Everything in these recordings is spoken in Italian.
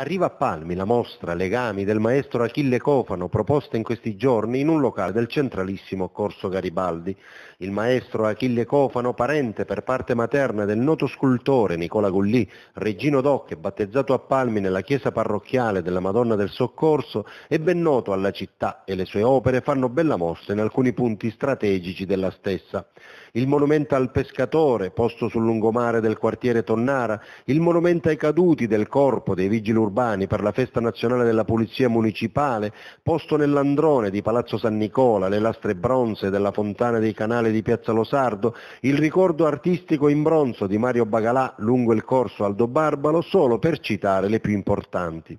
Arriva a Palmi la mostra Legami del maestro Achille Cofano proposta in questi giorni in un locale del centralissimo Corso Garibaldi. Il maestro Achille Cofano, parente per parte materna del noto scultore Nicola Gullì, Regino Docche, battezzato a Palmi nella chiesa parrocchiale della Madonna del Soccorso, è ben noto alla città e le sue opere fanno bella mossa in alcuni punti strategici della stessa. Il monumento al pescatore, posto sul lungomare del quartiere Tonnara, il monumento ai caduti del corpo dei vigili urbani per la festa nazionale della Polizia Municipale, posto nell'androne di Palazzo San Nicola, le lastre bronze della fontana dei canali di Piazza Losardo, il ricordo artistico in bronzo di Mario Bagalà lungo il corso Aldo Barbalo, solo per citare le più importanti.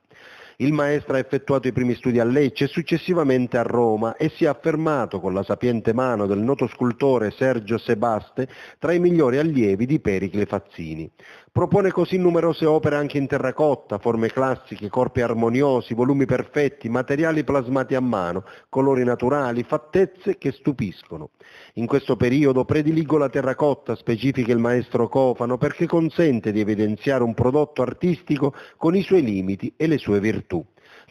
Il maestro ha effettuato i primi studi a Lecce e successivamente a Roma e si è affermato con la sapiente mano del noto scultore Sergio Sebaste tra i migliori allievi di Pericle Fazzini. Propone così numerose opere anche in terracotta, forme classiche, corpi armoniosi, volumi perfetti, materiali plasmati a mano, colori naturali, fattezze che stupiscono. In questo periodo prediligo la terracotta, specifica il maestro Cofano, perché consente di evidenziare un prodotto artistico con i suoi limiti e le sue virtù.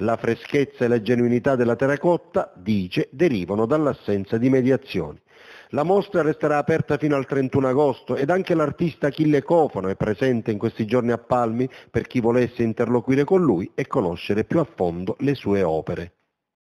La freschezza e la genuinità della terracotta, dice, derivano dall'assenza di mediazioni. La mostra resterà aperta fino al 31 agosto ed anche l'artista Achille Cofano è presente in questi giorni a Palmi per chi volesse interloquire con lui e conoscere più a fondo le sue opere.